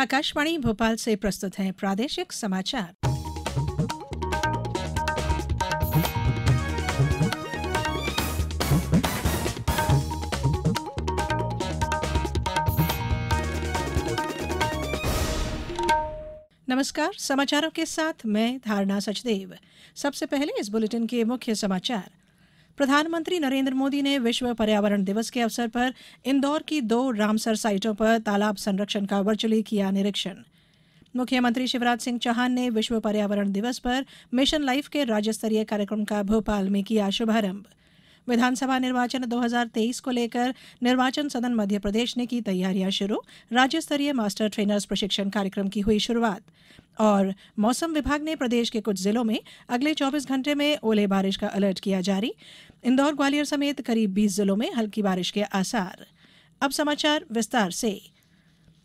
आकाशवाणी भोपाल से प्रस्तुत है प्रादेशिक समाचार नमस्कार समाचारों के साथ मैं धारणा सचदेव सबसे पहले इस बुलेटिन के मुख्य समाचार प्रधानमंत्री नरेंद्र मोदी ने विश्व पर्यावरण दिवस के अवसर पर इंदौर की दो रामसर साइटों पर तालाब संरक्षण का वर्चुअली किया निरीक्षण मुख्यमंत्री शिवराज सिंह चौहान ने विश्व पर्यावरण दिवस पर मिशन लाइफ के राज्य स्तरीय कार्यक्रम का भोपाल में किया शुभारंभ विधानसभा निर्वाचन 2023 को लेकर निर्वाचन सदन मध्य प्रदेश ने की तैयारियां शुरू राज्य स्तरीय मास्टर ट्रेनर्स प्रशिक्षण कार्यक्रम की हुई शुरूआत और मौसम विभाग ने प्रदेश के कुछ जिलों में अगले 24 घंटे में ओले बारिश का अलर्ट किया जारी इंदौर ग्वालियर समेत करीब 20 जिलों में हल्की बारिश के आसार अब समाचार विस्तार से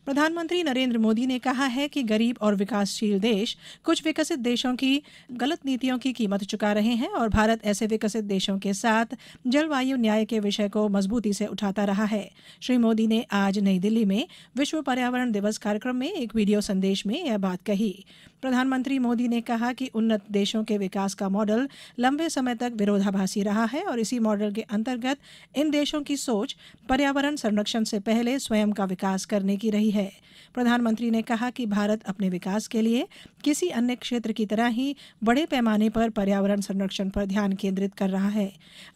प्रधानमंत्री नरेन्द्र मोदी ने कहा है कि गरीब और विकासशील देश कुछ विकसित देशों की गलत नीतियों की कीमत चुका रहे हैं और भारत ऐसे विकसित देशों के साथ जलवायु न्याय के विषय को मजबूती से उठाता रहा है श्री मोदी ने आज नई दिल्ली में विश्व पर्यावरण दिवस कार्यक्रम में एक वीडियो संदेश में यह बात कही प्रधानमंत्री मोदी ने कहा कि उन्नत देशों के विकास का मॉडल लंबे समय तक विरोधाभासी रहा है और इसी मॉडल के अंतर्गत इन देशों की सोच पर्यावरण संरक्षण से पहले स्वयं का विकास करने की रही है प्रधानमंत्री ने कहा कि भारत अपने विकास के लिए किसी अन्य क्षेत्र की तरह ही बड़े पैमाने पर पर्यावरण संरक्षण पर ध्यान केंद्रित कर रहा है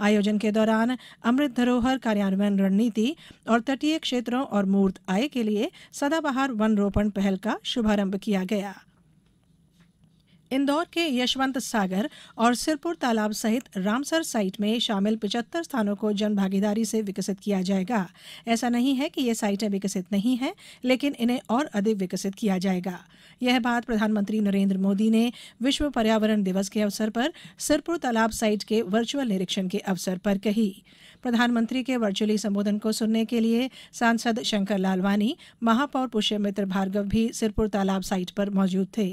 आयोजन के दौरान अमृत धरोहर कार्यान्वयन रणनीति और तटीय क्षेत्रों और मूर्त आय के लिए सदाबहार वन रोपण पहल का शुभारंभ किया गया इंदौर के यशवंत सागर और सिरपुर तालाब सहित रामसर साइट में शामिल पिचहत्तर स्थानों को जनभागीदारी से विकसित किया जाएगा ऐसा नहीं है कि ये साइटें विकसित नहीं हैं लेकिन इन्हें और अधिक विकसित किया जाएगा यह बात प्रधानमंत्री नरेंद्र मोदी ने विश्व पर्यावरण दिवस के अवसर पर सिरपुर तालाब साइट के वर्चुअल निरीक्षण के अवसर पर कही प्रधानमंत्री के वर्चुअली संबोधन को सुनने के लिए सांसद शंकर लालवानी महापौर पुष्यमित्र भार्गव भी सिरपुर तालाब साइट पर मौजूद थे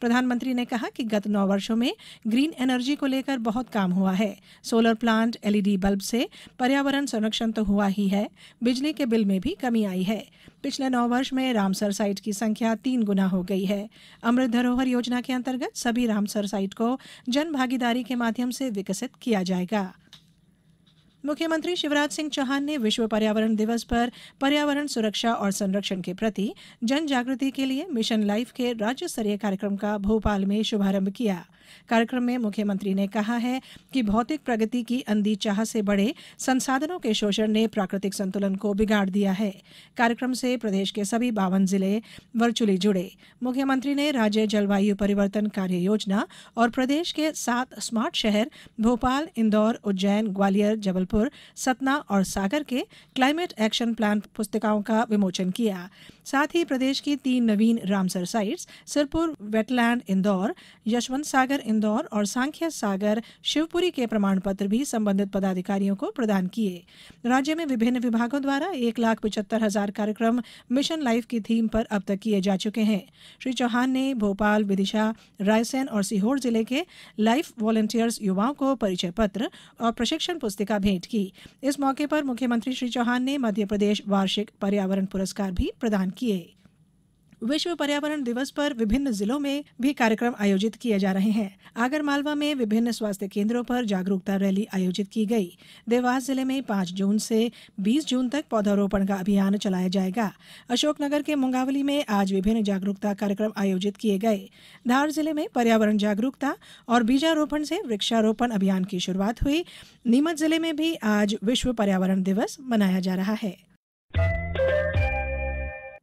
प्रधानमंत्री ने कहा कहा कि गत नौ वर्षों में ग्रीन एनर्जी को लेकर बहुत काम हुआ है सोलर प्लांट एलईडी बल्ब से पर्यावरण संरक्षण तो हुआ ही है बिजली के बिल में भी कमी आई है पिछले नौ वर्ष में रामसर साइट की संख्या तीन गुना हो गई है अमृत धरोहर योजना के अंतर्गत सभी रामसर साइट को जन भागीदारी के माध्यम से विकसित किया जाएगा मुख्यमंत्री शिवराज सिंह चौहान ने विश्व पर्यावरण दिवस पर पर्यावरण सुरक्षा और संरक्षण के प्रति जन जागृति के लिए मिशन लाइफ के राज्य स्तरीय कार्यक्रम का भोपाल में शुभारंभ किया कार्यक्रम में मुख्यमंत्री ने कहा है कि भौतिक प्रगति की अंधी चाह से बड़े संसाधनों के शोषण ने प्राकृतिक संतुलन को बिगाड़ दिया है कार्यक्रम से प्रदेश के सभी बावन जिले वर्चुअली जुड़े मुख्यमंत्री ने राज्य जलवायु परिवर्तन कार्य योजना और प्रदेश के सात स्मार्ट शहर भोपाल इंदौर उज्जैन ग्वालियर जबलपुर जबलपुर सतना और सागर के क्लाइमेट एक्शन प्लान पुस्तिकाओं का विमोचन किया साथ ही प्रदेश की तीन नवीन Ramsar sites Sirpur wetland Indore Yashwant Sagar Indore और सांख्य सागर शिवपुरी के प्रमाण पत्र भी संबंधित पदाधिकारियों को प्रदान किए राज्य में विभिन्न विभागों द्वारा एक लाख पिछहत्तर हजार कार्यक्रम मिशन लाइफ की थीम पर अब तक किए जा चुके हैं श्री चौहान ने भोपाल विदिशा रायसेन और सीहोर जिले के लाइफ वॉलंटियर्स युवाओं को परिचय पत्र और प्रशिक्षण पुस्तिका भेंट भेंट की इस मौके पर मुख्यमंत्री श्री चौहान ने मध्य प्रदेश वार्षिक पर्यावरण पुरस्कार भी प्रदान किये विश्व पर्यावरण दिवस पर विभिन्न जिलों में भी कार्यक्रम आयोजित किए जा रहे हैं आगरमालवा में विभिन्न स्वास्थ्य केंद्रों पर जागरूकता रैली आयोजित की गई देवास जिले में पांच जून से बीस जून तक पौधारोपण का अभियान चलाया जाएगा अशोकनगर के मुंगावली में आज विभिन्न जागरूकता कार्यक्रम आयोजित किए गए धार जिले में पर्यावरण जागरूकता और बीजारोपण से वृक्षारोपण अभियान की शुरुआत हुई नीमच जिले में भी आज विश्व पर्यावरण दिवस मनाया जा रहा है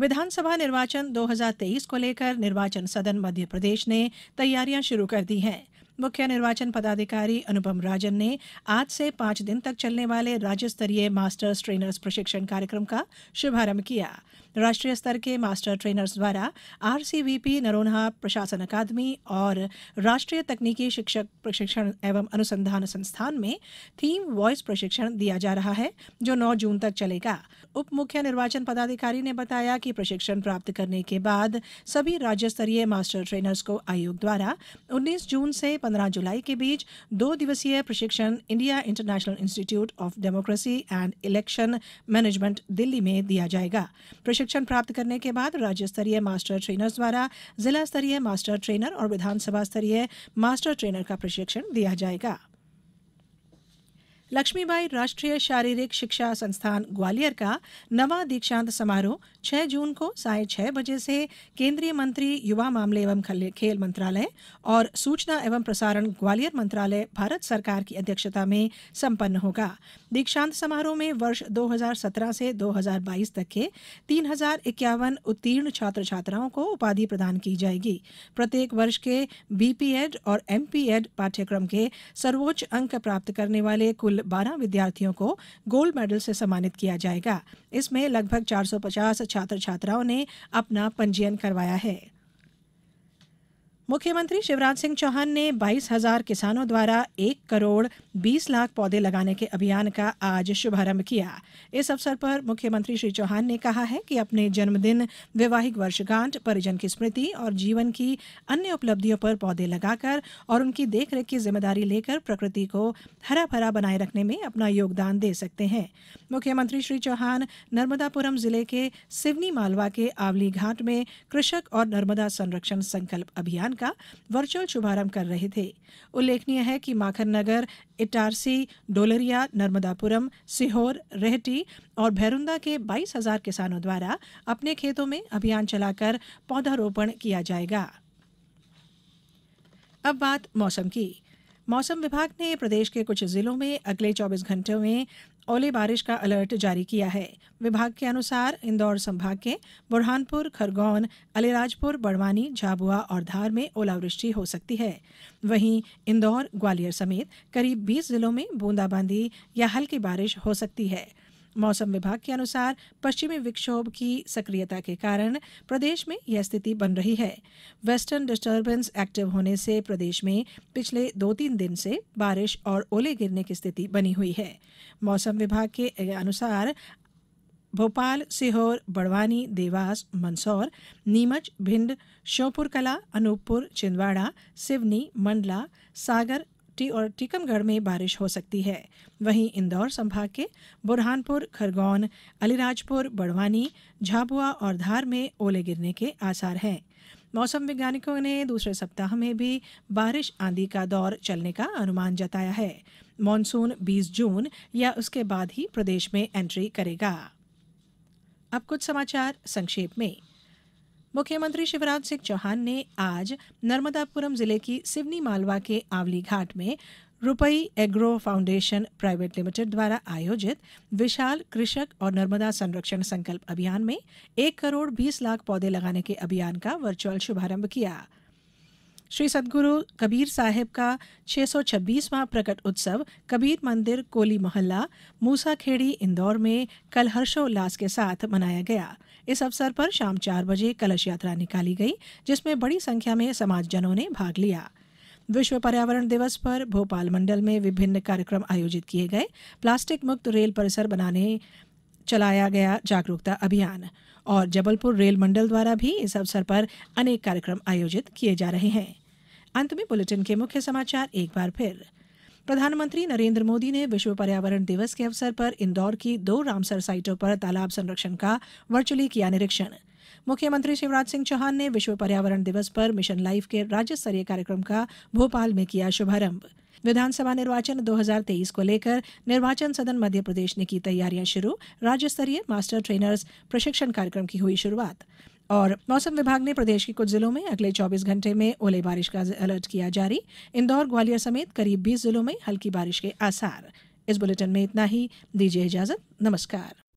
विधानसभा निर्वाचन 2023 को लेकर निर्वाचन सदन मध्य प्रदेश ने तैयारियां शुरू कर दी हैं मुख्य निर्वाचन पदाधिकारी अनुपम राजन ने आज से पांच दिन तक चलने वाले राज्य स्तरीय मास्टर्स ट्रेनर्स प्रशिक्षण कार्यक्रम का शुभारंभ किया राष्ट्रीय स्तर के मास्टर ट्रेनर्स द्वारा आरसीवीपी नरोन्हा प्रशासन अकादमी और राष्ट्रीय तकनीकी शिक्षक प्रशिक्षण एवं अनुसंधान संस्थान में थीम वॉइस प्रशिक्षण दिया जा रहा है जो नौ जून तक चलेगा उप मुख्य निर्वाचन पदाधिकारी ने बताया कि प्रशिक्षण प्राप्त करने के बाद सभी राज्य स्तरीय मास्टर ट्रेनर्स को आयोग द्वारा 19 जून से 15 जुलाई के बीच दो दिवसीय प्रशिक्षण India international institute of democracy and election management Delhi में दिया जाएगा प्रशिक्षण प्राप्त करने के बाद राज्य स्तरीय मास्टर ट्रेनर्स द्वारा जिला स्तरीय मास्टर ट्रेनर और विधानसभा स्तरीय मास्टर ट्रेनर का प्रशिक्षण दिया जाएगा लक्ष्मीबाई राष्ट्रीय शारीरिक शिक्षा संस्थान ग्वालियर का नवा दीक्षांत समारोह छह जून को साय छह बजे से केंद्रीय मंत्री युवा मामले एवं खेल मंत्रालय और सूचना एवं प्रसारण ग्वालियर मंत्रालय भारत सरकार की अध्यक्षता में संपन्न होगा दीक्षांत समारोह में वर्ष 2017 से 2022 तक के तीन उत्तीर्ण छात्र छात्राओं को उपाधि प्रदान की जाएगी प्रत्येक वर्ष के बीपीएड और एमपीएड पाठ्यक्रम के सर्वोच्च अंक प्राप्त करने वाले कुल बारह विद्यार्थियों को गोल्ड मेडल से सम्मानित किया जाएगा इसमें लगभग 450 छात्र छात्राओं ने अपना पंजीयन करवाया है मुख्यमंत्री शिवराज सिंह चौहान ने बाईस हजार किसानों द्वारा एक करोड़ बीस लाख पौधे लगाने के अभियान का आज शुभारंभ किया इस अवसर पर मुख्यमंत्री श्री चौहान ने कहा है कि अपने जन्मदिन वैवाहिक वर्षगांठ परिजन की स्मृति और जीवन की अन्य उपलब्धियों पर पौधे लगाकर और उनकी देखरेख की जिम्मेदारी लेकर प्रकृति को हरा भरा बनाए रखने में अपना योगदान दे सकते हैं मुख्यमंत्री श्री चौहान नर्मदापुरम जिले के सिवनी मालवा के आवली घाट में कृषक और नर्मदा संरक्षण संकल्प अभियान का वर्चुअल शुभारंभ कर रहे थे उल्लेखनीय है कि माखन नगर इटारसी डोलरिया नर्मदापुरम सीहोर रेहटी और भैरुंदा के बाईस हजार किसानों द्वारा अपने खेतों में अभियान चलाकर पौधारोपण किया जाएगा अब बात मौसम की मौसम विभाग ने प्रदेश के कुछ जिलों में अगले 24 घंटों में ओले बारिश का अलर्ट जारी किया है विभाग के अनुसार इंदौर संभाग के बुरहानपुर खरगोन अलीराजपुर बड़वानी झाबुआ और धार में ओलावृष्टि हो सकती है वहीं इंदौर ग्वालियर समेत करीब 20 जिलों में बूंदाबांदी या हल्की बारिश हो सकती है मौसम विभाग के अनुसार पश्चिमी विक्षोभ की सक्रियता के कारण प्रदेश में यह स्थिति बन रही है वेस्टर्न डिस्टर्बेंस एक्टिव होने से प्रदेश में पिछले दो तीन दिन से बारिश और ओले गिरने की स्थिति बनी हुई है मौसम विभाग के अनुसार भोपाल सीहोर बड़वानी देवास मंदसौर नीमच भिंड श्योपुर कला अनूपपुर छिंदवाड़ा सिवनी मंडला सागर गोमती और टीकमगढ़ में बारिश हो सकती है वहीं इंदौर संभाग के बुरहानपुर खरगोन अलीराजपुर बड़वानी झाबुआ और धार में ओले गिरने के आसार हैं मौसम वैज्ञानिकों ने दूसरे सप्ताह में भी बारिश आंधी का दौर चलने का अनुमान जताया है मानसून 20 जून या उसके बाद ही प्रदेश में एंट्री करेगा अब कुछ समाचार संक्षेप में मुख्यमंत्री शिवराज सिंह चौहान ने आज नर्मदापुरम जिले की सिवनी मालवा के आवली घाट में Rupai agro foundation private limited द्वारा आयोजित विशाल कृषक और नर्मदा संरक्षण संकल्प अभियान में एक करोड़ बीस लाख पौधे लगाने के अभियान का वर्चुअल शुभारंभ किया गया श्री सदगुरु कबीर साहिब का 626वां प्रकट उत्सव कबीर मंदिर कोली मोहल्ला मूसाखेड़ी इंदौर में कल हर्षोल्लास के साथ मनाया गया इस अवसर पर शाम चार बजे कलश यात्रा निकाली गई जिसमें बड़ी संख्या में समाजजनों ने भाग लिया विश्व पर्यावरण दिवस पर भोपाल मंडल में विभिन्न कार्यक्रम आयोजित किए गए प्लास्टिक मुक्त रेल परिसर बनाने चलाया गया जागरूकता अभियान और जबलपुर रेल मंडल द्वारा भी इस अवसर पर अनेक कार्यक्रम आयोजित किए जा रहे हैं अंत में बुलेटिन के मुख्य समाचार एक बार फिर प्रधानमंत्री नरेंद्र मोदी ने विश्व पर्यावरण दिवस के अवसर पर इंदौर की दो रामसर साइटों पर तालाब संरक्षण का वर्चुअली किया निरीक्षण मुख्यमंत्री शिवराज सिंह चौहान ने विश्व पर्यावरण दिवस पर मिशन लाइफ के राज्य स्तरीय कार्यक्रम का भोपाल में किया शुभारंभ विधानसभा निर्वाचन 2023 को लेकर निर्वाचन सदन मध्य प्रदेश ने की तैयारियां शुरू राज्य स्तरीय मास्टर ट्रेनर्स प्रशिक्षण कार्यक्रम की हुई शुरुआत और मौसम विभाग ने प्रदेश के कुछ जिलों में अगले 24 घंटे में ओले बारिश का अलर्ट किया जारी इंदौर ग्वालियर समेत करीब 20 जिलों में हल्की बारिश के आसार इस बुलेटिन में इतना ही दीजिए इजाजत नमस्कार